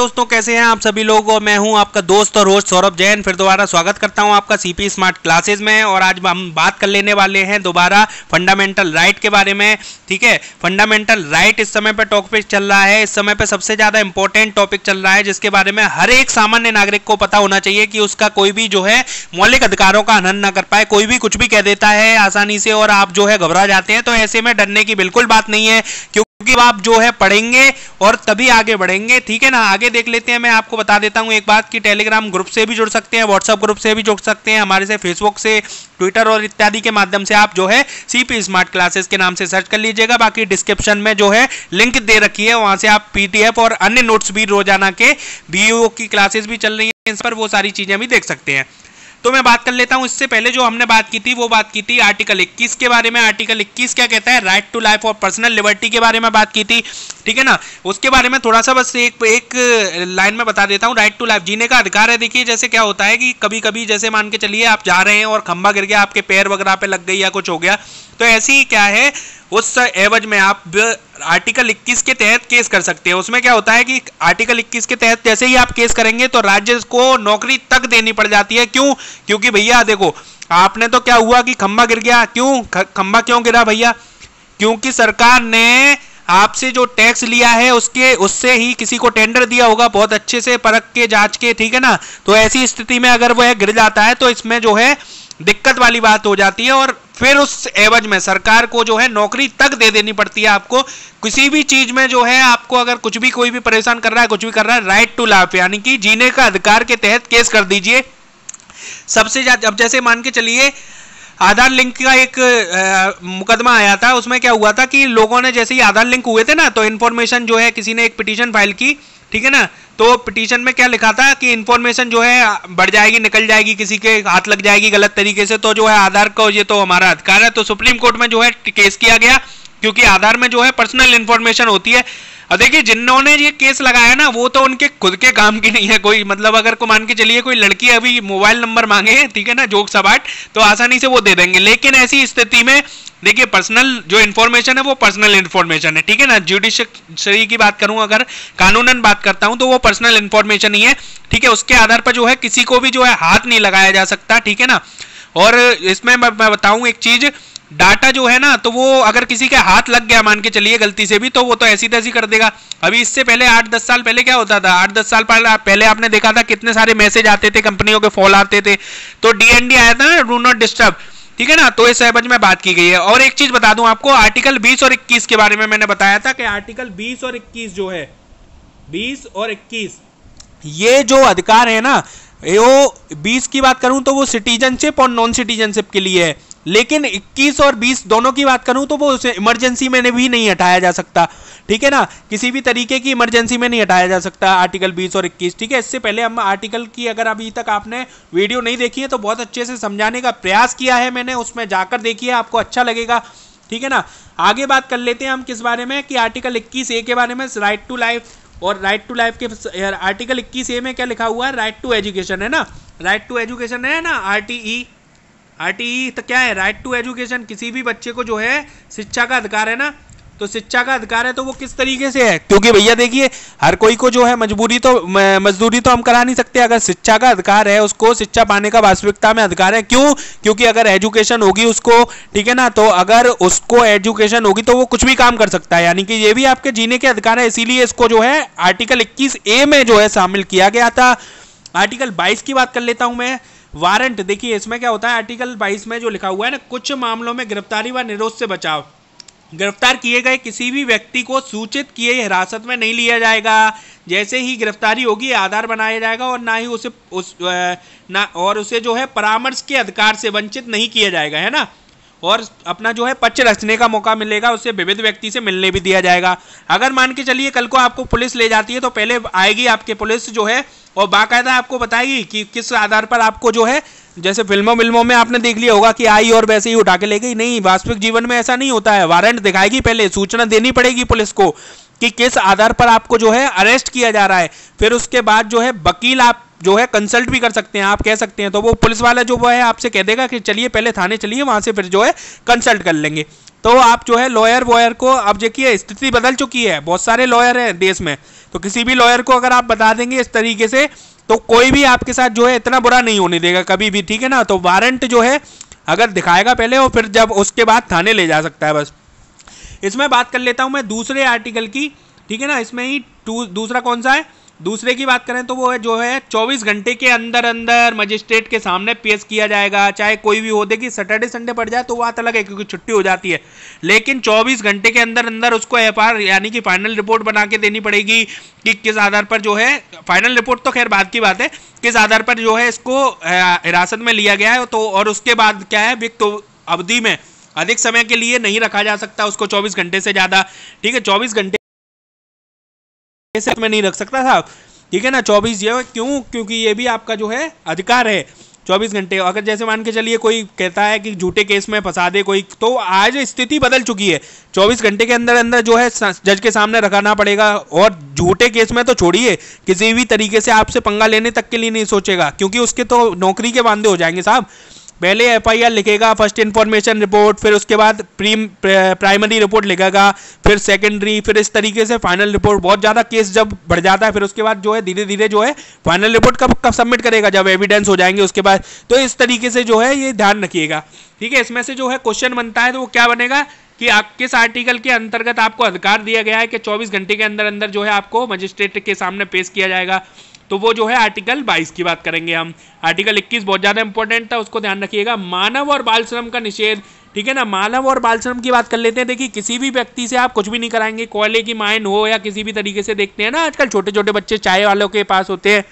दोस्तों कैसे हैं आप सभी लोग और मैं हूं आपका दोस्त और रोज सौरभ जैन फिर दोबारा स्वागत करता हूं आपका सीपी स्मार्ट क्लासेस में और आज हम बात कर लेने वाले हैं दोबारा फंडामेंटल राइट के बारे में ठीक है फंडामेंटल राइट इस समय पर टॉपिक चल रहा है इस समय पर सबसे ज़्यादा इंपॉर्टेंट टॉपिक चल रहा है जिसके बारे में हर एक सामान्य नागरिक को पता होना चाहिए कि उसका कोई भी जो है मौलिक अधिकारों का आनंद ना कर पाए कोई भी कुछ भी कह देता है आसानी से और आप जो है घबरा जाते हैं तो ऐसे में डरने की बिल्कुल बात नहीं है क्योंकि क्योंकि आप जो है पढ़ेंगे और तभी आगे बढ़ेंगे ठीक है ना आगे देख लेते हैं मैं आपको बता देता हूं एक बात कि टेलीग्राम ग्रुप से भी जुड़ सकते हैं व्हाट्सअप ग्रुप से भी जुड़ सकते हैं हमारे से फेसबुक से ट्विटर और इत्यादि के माध्यम से आप जो है सीपी स्मार्ट क्लासेस के नाम से सर्च कर लीजिएगा बाकी डिस्क्रिप्शन में जो है लिंक दे रखी है वहां से आप पीटीएफ और अन्य नोट्स भी रोजाना के बीओ की क्लासेस भी चल रही है इस पर वो सारी चीजें भी देख सकते हैं तो मैं बात कर लेता हूं इससे पहले जो हमने बात की थी वो बात की थी आर्टिकल 21 के बारे में आर्टिकल 21 क्या कहता है राइट टू लाइफ और पर्सनल लिबर्टी के बारे में बात की थी ठीक है ना उसके बारे में थोड़ा सा बस एक एक लाइन में बता देता हूँ राइट टू लाइफ जीने का अधिकार है देखिए जैसे क्या होता है कि कभी कभी जैसे मान के चलिए आप जा रहे हैं और खंबा गिर गया आपके पैर वगैरह पे लग गई या कुछ हो गया तो ऐसे ही क्या है उस एवज में आप आर्टिकल 21 के तहत केस कर सकते हैं उसमें क्या होता है कि आर्टिकल 21 के तहत जैसे ही आप केस करेंगे तो राज्य को नौकरी तक देनी पड़ जाती है क्यों क्योंकि भैया देखो आपने तो क्या हुआ कि खंबा गिर गया क्यों खंबा क्यों गिरा भैया क्योंकि सरकार ने आपसे जो टैक्स लिया है उसके उससे ही किसी को टेंडर दिया होगा बहुत अच्छे से परख के जांच के ठीक है ना तो ऐसी स्थिति में अगर वह गिर जाता है तो इसमें जो है दिक्कत वाली बात हो जाती है और फिर उस एवज में सरकार को जो है नौकरी तक दे देनी पड़ती है आपको किसी भी चीज में जो है आपको अगर कुछ भी कोई भी परेशान कर रहा है कुछ भी कर रहा है राइट टू लाइफ यानी कि जीने का अधिकार के तहत केस कर दीजिए सबसे ज्यादा अब जैसे मान के चलिए आधार लिंक का एक आ, मुकदमा आया था उसमें क्या हुआ था कि लोगों ने जैसे ही आधार लिंक हुए थे ना तो इन्फॉर्मेशन जो है किसी ने एक पिटीशन फाइल की ठीक है ना तो पिटीशन में क्या लिखा था कि इन्फॉर्मेशन जो है बढ़ जाएगी निकल जाएगी किसी के हाथ लग जाएगी गलत तरीके से तो जो है आधार को ये तो हमारा अधिकार है तो सुप्रीम कोर्ट में जो है केस किया गया क्योंकि आधार में जो है पर्सनल इन्फॉर्मेशन होती है और देखिए जिन्होंने ये केस लगाया ना वो तो उनके खुद के काम की नहीं है कोई मतलब अगर को मान के चलिए कोई लड़की अभी मोबाइल नंबर मांगे ठीक है ना जोक सबाट तो आसानी से वो दे देंगे लेकिन ऐसी स्थिति में देखिए पर्सनल जो इन्फॉर्मेशन है वो पर्सनल इन्फॉर्मेशन है ठीक है ना जुडिशरी की बात करूं अगर कानूनन बात करता हूं तो वो पर्सनल इन्फॉर्मेशन ही है ठीक है उसके आधार पर जो है किसी को भी जो है हाथ नहीं लगाया जा सकता ठीक है ना और इसमें मैं बताऊं एक चीज़ डाटा जो है ना तो वो अगर किसी के हाथ लग गया मान के चलिए गलती से भी तो वो तो ऐसी तैसी कर देगा अभी इससे पहले आठ दस साल पहले क्या होता था आठ दस साल पहले आपने देखा था कितने सारे मैसेज आते थे कंपनियों के फॉल आते थे तो डीएनडी आया था ना डू नॉट डिस्टर्ब ठीक है ना तो इस सहबज में बात की गई है और एक चीज बता दू आपको आर्टिकल बीस और इक्कीस के बारे में मैंने बताया था कि आर्टिकल बीस और इक्कीस जो है बीस और इक्कीस ये जो अधिकार है ना वो बीस की बात करूं तो वो सिटीजनशिप और नॉन सिटीजनशिप के लिए है लेकिन 21 और 20 दोनों की बात करूं तो वो उसे इमरजेंसी में भी नहीं हटाया जा सकता ठीक है ना किसी भी तरीके की इमरजेंसी में नहीं हटाया जा सकता आर्टिकल 20 और 21 ठीक है इससे पहले हम आर्टिकल की अगर अभी तक आपने वीडियो नहीं देखी है तो बहुत अच्छे से समझाने का प्रयास किया है मैंने उसमें जाकर देखिए आपको अच्छा लगेगा ठीक है ना आगे बात कर लेते हैं हम किस बारे में कि आर्टिकल इक्कीस ए के बारे में राइट टू लाइफ और राइट टू लाइफ के आर्टिकल इक्कीस ए में क्या लिखा हुआ है राइट टू एजुकेशन है ना राइट टू एजुकेशन है ना आर टी ई आर तो क्या है राइट टू एजुकेशन किसी भी बच्चे को जो है शिक्षा का अधिकार है ना तो शिक्षा का अधिकार है तो वो किस तरीके से है क्योंकि भैया देखिए हर कोई को जो है मजबूरी तो मजदूरी तो हम करा नहीं सकते अगर शिक्षा का अधिकार है उसको शिक्षा पाने का वास्तविकता में अधिकार है क्यों क्योंकि अगर एजुकेशन होगी उसको ठीक है ना तो अगर उसको एजुकेशन होगी तो वो कुछ भी काम कर सकता है यानी कि ये भी आपके जीने के अधिकार है इसीलिए इसको जो है आर्टिकल इक्कीस ए में जो है शामिल किया गया था आर्टिकल बाईस की बात कर लेता हूं मैं वारंट देखिए इसमें क्या होता है आर्टिकल बाईस में जो लिखा हुआ है ना कुछ मामलों में गिरफ्तारी व निरोध से बचाव गिरफ्तार किए गए किसी भी व्यक्ति को सूचित किए हिरासत में नहीं लिया जाएगा जैसे ही गिरफ्तारी होगी आधार बनाया जाएगा और ना ही उसे उस ना और उसे जो है परामर्श के अधिकार से वंचित नहीं किया जाएगा है ना और अपना जो है पक्ष रचने का मौका मिलेगा उससे विविध व्यक्ति से मिलने भी दिया जाएगा अगर मान के चलिए कल को आपको पुलिस ले जाती है तो पहले आएगी आपके पुलिस जो है और बाकायदा आपको बताएगी कि किस आधार पर आपको जो है जैसे फिल्मों विल्मों में आपने देख लिया होगा कि आई और वैसे ही उठा के ले गई नहीं वास्तविक जीवन में ऐसा नहीं होता है वारंट दिखाएगी पहले सूचना देनी पड़ेगी पुलिस को कि किस आधार पर आपको जो है अरेस्ट किया जा रहा है फिर उसके बाद जो है वकील आप जो है कंसल्ट भी कर सकते हैं आप कह सकते हैं तो वो पुलिस वाला जो वो है आपसे कह देगा कि चलिए पहले थाने चलिए वहाँ से फिर जो है कंसल्ट कर लेंगे तो आप जो है लॉयर वॉयर को अब देखिए स्थिति बदल चुकी है बहुत सारे लॉयर हैं देश में तो किसी भी लॉयर को अगर आप बता देंगे इस तरीके से तो कोई भी आपके साथ जो है इतना बुरा नहीं होने देगा कभी भी ठीक है ना तो वारंट जो है अगर दिखाएगा पहले और फिर जब उसके बाद थाने ले जा सकता है बस इसमें बात कर लेता हूँ मैं दूसरे आर्टिकल की ठीक है ना इसमें ही दूसरा कौन सा है दूसरे की बात करें तो वो है जो है 24 घंटे के अंदर अंदर मजिस्ट्रेट के सामने पेश किया जाएगा चाहे कोई भी हो कि सैटरडे संडे पड़ जाए तो बात अलग है क्योंकि छुट्टी हो जाती है लेकिन 24 घंटे के अंदर अंदर उसको एफ यानी कि फाइनल रिपोर्ट बना के देनी पड़ेगी कि किस आधार पर जो है फाइनल रिपोर्ट तो खैर बाद की बात है किस आधार पर जो है इसको हिरासत में लिया गया है तो और उसके बाद क्या है विक्त अवधि में अधिक समय के लिए नहीं रखा जा सकता उसको 24 घंटे से ज़्यादा ठीक है 24 घंटे ऐसे में नहीं रख सकता साहब ठीक है ना चौबीस ये क्यों क्योंकि ये भी आपका जो है अधिकार है चौबीस घंटे अगर जैसे मान के चलिए कोई कहता है कि झूठे केस में फंसा दे कोई तो आज स्थिति बदल चुकी है चौबीस घंटे के अंदर अंदर जो है जज के सामने रखाना पड़ेगा और झूठे केस में तो छोड़िए किसी भी तरीके से आपसे पंगा लेने तक के लिए नहीं सोचेगा क्योंकि उसके तो नौकरी के बांधे हो जाएंगे साहब पहले एफआईआर लिखेगा फर्स्ट इन्फॉर्मेशन रिपोर्ट फिर उसके बाद प्राइमरी रिपोर्ट लिखेगा फिर सेकेंडरी फिर इस तरीके से फाइनल रिपोर्ट बहुत ज़्यादा केस जब बढ़ जाता है फिर उसके बाद जो है धीरे धीरे जो है फाइनल रिपोर्ट कब कब सबमिट करेगा जब एविडेंस हो जाएंगे उसके बाद तो इस तरीके से जो है ये ध्यान रखिएगा ठीक है इसमें से जो है क्वेश्चन बनता है तो वो क्या बनेगा कि आप किस आर्टिकल के अंतर्गत आपको अधिकार दिया गया है कि 24 घंटे के अंदर अंदर जो है आपको मजिस्ट्रेट के सामने पेश किया जाएगा तो वो जो है आर्टिकल 22 की बात करेंगे हम आर्टिकल 21 बहुत ज़्यादा इंपॉर्टेंट था उसको ध्यान रखिएगा मानव और बाल श्रम का निषेध ठीक है ना मानव और बाल श्रम की बात कर लेते हैं देखिए किसी भी व्यक्ति से आप कुछ भी नहीं कराएंगे कोयले की माइन हो या किसी भी तरीके से देखते हैं ना आजकल छोटे छोटे बच्चे चाय वालों के पास होते हैं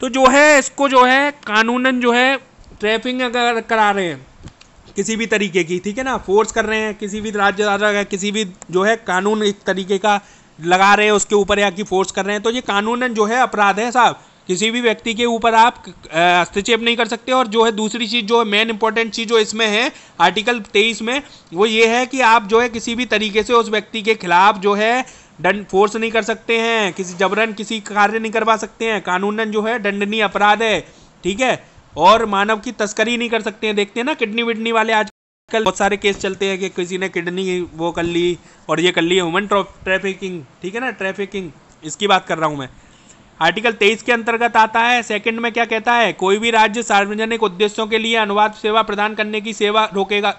तो जो है इसको जो है कानूनन जो है ट्रैफिंग अगर करा रहे हैं किसी भी तरीके की ठीक है ना फोर्स कर रहे हैं किसी भी राज्य किसी भी जो है कानून एक तरीके का लगा रहे हैं उसके ऊपर या कि फोर्स कर रहे हैं तो ये कानूनन जो है अपराध है साहब किसी भी व्यक्ति के ऊपर आप हस्तक्षेप नहीं कर सकते और जो है दूसरी चीज़ जो है मेन इंपॉर्टेंट चीज़ जो इसमें है आर्टिकल तेईस में वो ये है कि आप जो है किसी भी तरीके से उस व्यक्ति के खिलाफ जो है दंड फोर्स नहीं कर सकते हैं किसी जबरन किसी कार्य नहीं करवा सकते हैं कानूनन जो है दंडनीय अपराध है ठीक है और मानव की तस्करी नहीं कर सकते हैं देखते हैं ना किडनी विडनी वाले आज कल बहुत सारे केस चलते हैं कि किसी ने किडनी वो कर ली और ये कर ली वुमेन ट्रैफिकिंग ठीक है ना ट्रैफिकिंग इसकी बात कर रहा हूँ मैं आर्टिकल तेईस के अंतर्गत आता है सेकंड में क्या कहता है कोई भी राज्य सार्वजनिक उद्देश्यों के लिए अनुवाद सेवा प्रदान करने की सेवा रोकेगा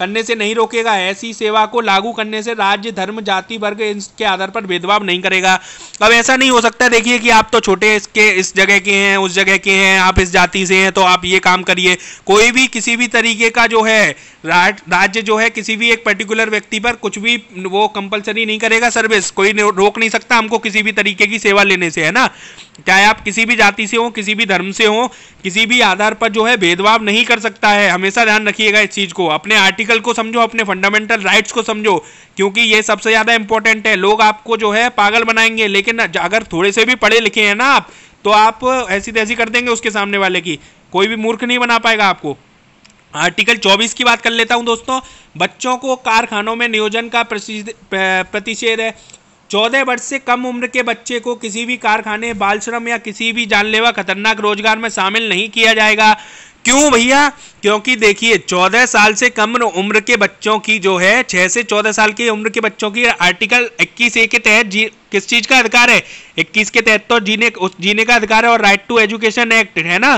करने से नहीं रोकेगा ऐसी सेवा को लागू करने से राज्य धर्म जाति वर्ग इसके आधार पर भेदभाव नहीं करेगा अब ऐसा नहीं हो सकता देखिए कि आप तो छोटे इसके इस जगह के हैं उस जगह के हैं आप इस जाति से हैं तो आप ये काम करिए कोई भी किसी भी तरीके का जो है राज्य जो है किसी भी एक पर्टिकुलर व्यक्ति पर कुछ भी वो कंपलसरी नहीं करेगा सर्विस कोई रोक नहीं सकता हमको किसी भी तरीके की सेवा लेने से है ना चाहे आप किसी भी जाति से हो किसी भी धर्म से हो किसी भी आधार पर जो है भेदभाव नहीं कर सकता है हमेशा ध्यान रखिएगा इस चीज़ को अपने आर्टिकल को समझो अपने फंडामेंटल राइट्स को समझो क्योंकि ये सबसे ज़्यादा इंपॉर्टेंट है लोग आपको जो है पागल बनाएंगे लेकिन अगर थोड़े से भी पढ़े लिखे हैं ना आप तो आप ऐसी तैसी कर देंगे उसके सामने वाले की कोई भी मूर्ख नहीं बना पाएगा आपको आर्टिकल 24 की बात कर लेता हूं दोस्तों बच्चों को कारखानों में नियोजन का प्रतिषेध है चौदह वर्ष से कम उम्र के बच्चे को किसी भी कारखाने बाल श्रम या किसी भी जानलेवा खतरनाक रोजगार में शामिल नहीं किया जाएगा क्यों भैया क्योंकि देखिए चौदह साल से कम उम्र के बच्चों की जो है छह से चौदह साल की उम्र के बच्चों की आर्टिकल इक्कीस ए के तहत जी किस चीज का अधिकार है इक्कीस के तहत तो जीने जीने का अधिकार है और राइट टू एजुकेशन एक्ट है ना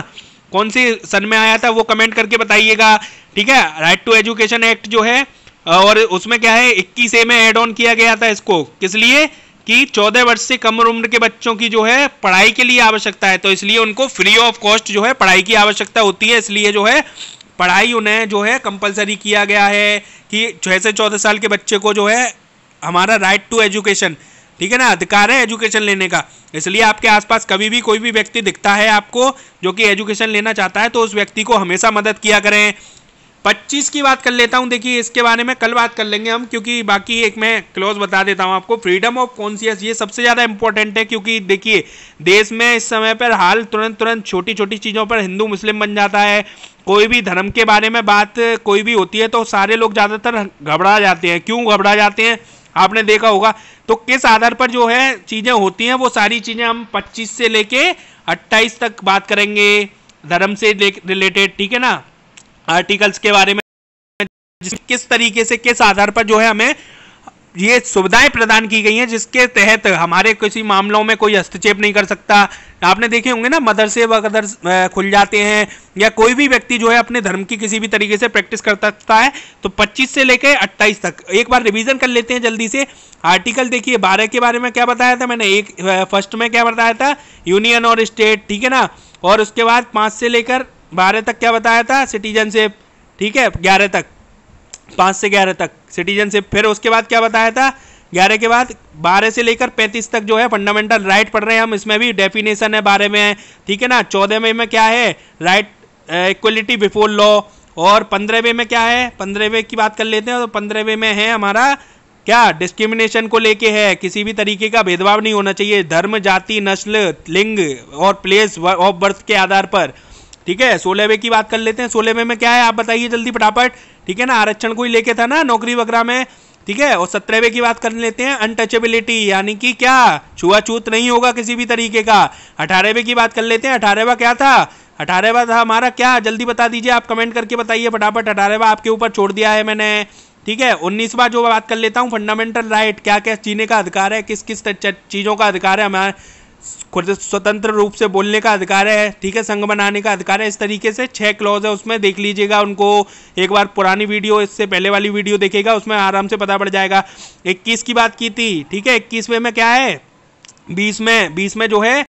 कौन सी सन में आया था वो कमेंट करके बताइएगा ठीक है राइट टू एजुकेशन एक्ट जो है और उसमें क्या है इक्कीस ए में एड ऑन किया गया था इसको किस लिए कि 14 वर्ष से कम उम्र के बच्चों की जो है पढ़ाई के लिए आवश्यकता है तो इसलिए उनको फ्री ऑफ कॉस्ट जो है पढ़ाई की आवश्यकता होती है इसलिए जो है पढ़ाई उन्हें जो है कंपलसरी किया गया है कि छः से चौदह साल के बच्चे को जो है हमारा राइट टू एजुकेशन ठीक है ना अधिकार है एजुकेशन लेने का इसलिए आपके आसपास कभी भी कोई भी व्यक्ति दिखता है आपको जो कि एजुकेशन लेना चाहता है तो उस व्यक्ति को हमेशा मदद किया करें पच्चीस की बात कर लेता हूं देखिए इसके बारे में कल बात कर लेंगे हम क्योंकि बाकी एक मैं क्लोज बता देता हूं आपको फ्रीडम ऑफ कॉन्सियस ये सबसे ज़्यादा इंपॉर्टेंट है क्योंकि देखिए देश में इस समय पर हाल तुरंत तुरंत छोटी छोटी चीज़ों पर हिंदू मुस्लिम बन जाता है कोई भी धर्म के बारे में बात कोई भी होती है तो सारे लोग ज़्यादातर घबरा जाते हैं क्यों घबरा जाते हैं आपने देखा होगा तो किस आधार पर जो है चीज़ें होती हैं वो सारी चीज़ें हम पच्चीस से लेके अट्ठाईस तक बात करेंगे धर्म से रिलेटेड ठीक है ना आर्टिकल्स के बारे में किस तरीके से किस आधार पर जो है हमें ये सुविधाएं प्रदान की गई हैं जिसके तहत हमारे किसी मामलों में कोई हस्तक्षेप नहीं कर सकता आपने देखे होंगे ना मदरसे वगैरह खुल जाते हैं या कोई भी व्यक्ति जो है अपने धर्म की किसी भी तरीके से प्रैक्टिस कर सकता है तो 25 से लेकर 28 तक एक बार रिवीजन कर लेते हैं जल्दी से आर्टिकल देखिए बारह के बारे में क्या बताया था मैंने एक फर्स्ट में क्या बताया था यूनियन और स्टेट ठीक है ना और उसके बाद पाँच से लेकर बारह तक क्या बताया था सिटीजनशिप ठीक है ग्यारह तक पाँच से ग्यारह तक सिटीजनशिप फिर उसके बाद क्या बताया था ग्यारह के बाद बारह से लेकर पैंतीस तक जो है फंडामेंटल राइट पढ़ रहे हैं हम इसमें भी डेफिनेशन है बारह में है ठीक है ना चौदहवें में क्या है राइट इक्वलिटी बिफोर लॉ और पंद्रहवें में क्या है पंद्रहवें की बात कर लेते हैं तो पंद्रहवें में है हमारा क्या डिस्क्रिमिनेशन को लेके है किसी भी तरीके का भेदभाव नहीं होना चाहिए धर्म जाति नस्ल लिंग और प्लेस ऑफ बर्थ के आधार पर ठीक है सोलहवें की बात कर लेते हैं सोलहवें में क्या है आप बताइए जल्दी फटाफट ठीक है ना आरक्षण को ही लेके था ना नौकरी वगैरह में ठीक है और सत्रहवें की बात कर लेते हैं अनटचेबिलिटी यानी कि क्या छुआछूत नहीं होगा किसी भी तरीके का अठारहवें की बात कर लेते हैं अठारहवा क्या था अठारहवा था हमारा क्या जल्दी बता दीजिए आप कमेंट करके बताइए फटाफट अठारहवा आपके ऊपर छोड़ दिया है मैंने ठीक है उन्नीसवा जो बात कर लेता हूँ फंडामेंटल राइट क्या क्या जीने का अधिकार है किस किस चीज़ों का अधिकार है हमारे खुद स्वतंत्र रूप से बोलने का अधिकार है ठीक है संघ बनाने का अधिकार है इस तरीके से छह क्लॉज है उसमें देख लीजिएगा उनको एक बार पुरानी वीडियो इससे पहले वाली वीडियो देखेगा उसमें आराम से पता पड़ जाएगा इक्कीस की बात की थी ठीक है इक्कीसवें में क्या है बीस में बीस में जो है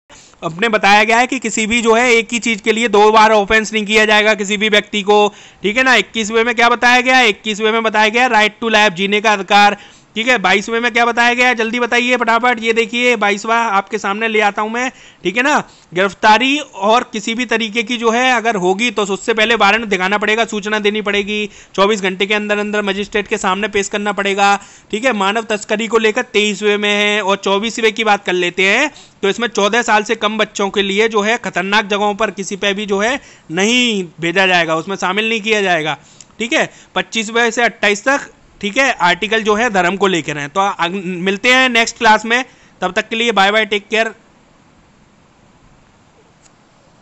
अपने बताया गया है कि किसी भी जो है एक ही चीज़ के लिए दो बार ऑफेंस नहीं किया जाएगा किसी भी व्यक्ति को ठीक है ना इक्कीसवे में क्या बताया गया इक्कीसवे में बताया गया राइट टू लाइफ जीने का अधिकार ठीक है बाईसवें में क्या बताया गया जल्दी बताइए फटाफट ये देखिए बाईसवा आपके सामने ले आता हूं मैं ठीक है ना गिरफ्तारी और किसी भी तरीके की जो है अगर होगी तो उससे पहले वारंट दिखाना पड़ेगा सूचना देनी पड़ेगी 24 घंटे के अंदर अंदर मजिस्ट्रेट के सामने पेश करना पड़ेगा ठीक है मानव तस्करी को लेकर तेईसवें में है और चौबीसवें की बात कर लेते हैं तो इसमें चौदह साल से कम बच्चों के लिए जो है खतरनाक जगहों पर किसी पे भी जो है नहीं भेजा जाएगा उसमें शामिल नहीं किया जाएगा ठीक है पच्चीसवें से अट्ठाईस तक ठीक है आर्टिकल जो है धर्म को लेकर हैं तो मिलते हैं नेक्स्ट क्लास में तब तक के लिए बाय बाय टेक केयर